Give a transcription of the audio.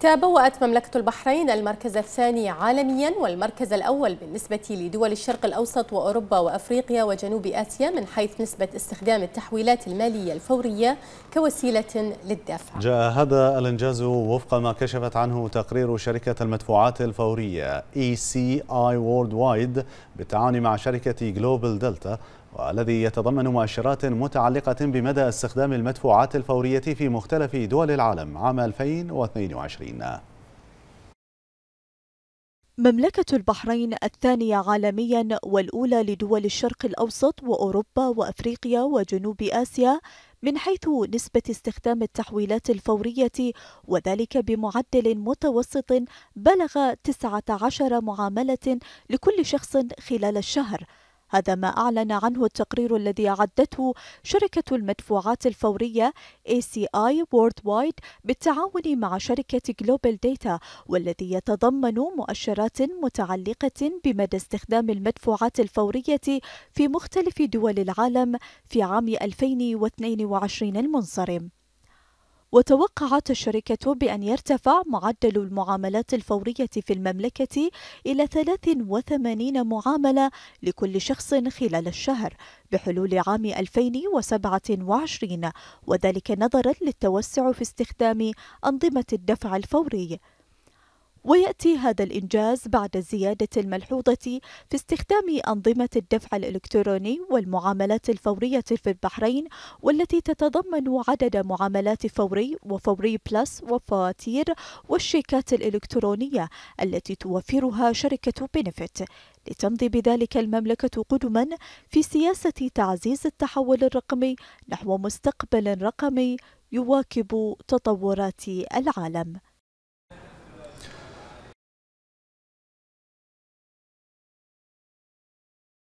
تبوأت مملكة البحرين المركز الثاني عالميا والمركز الأول بالنسبة لدول الشرق الأوسط وأوروبا وأفريقيا وجنوب آسيا من حيث نسبة استخدام التحويلات المالية الفورية كوسيلة للدفع جاء هذا الإنجاز وفق ما كشفت عنه تقرير شركة المدفوعات الفورية ECI Worldwide بالتعاون مع شركة Global دلتا والذي يتضمن مؤشرات متعلقة بمدى استخدام المدفوعات الفورية في مختلف دول العالم عام 2022 مملكة البحرين الثانية عالميا والأولى لدول الشرق الأوسط وأوروبا وأفريقيا وجنوب آسيا من حيث نسبة استخدام التحويلات الفورية وذلك بمعدل متوسط بلغ 19 معاملة لكل شخص خلال الشهر هذا ما أعلن عنه التقرير الذي أعدته شركة المدفوعات الفورية ACI Worldwide بالتعاون مع شركة Global Data والذي يتضمن مؤشرات متعلقة بمدى استخدام المدفوعات الفورية في مختلف دول العالم في عام 2022 المنصرم وتوقعت الشركة بأن يرتفع معدل المعاملات الفورية في المملكة إلى 83 معاملة لكل شخص خلال الشهر بحلول عام 2027 وذلك نظرا للتوسع في استخدام أنظمة الدفع الفوري ويأتي هذا الإنجاز بعد الزيادة الملحوظة في استخدام أنظمة الدفع الإلكتروني والمعاملات الفورية في البحرين والتي تتضمن عدد معاملات فوري وفوري بلس وفواتير والشيكات الإلكترونية التي توفرها شركة بنفت لتمضي بذلك المملكة قدما في سياسة تعزيز التحول الرقمي نحو مستقبل رقمي يواكب تطورات العالم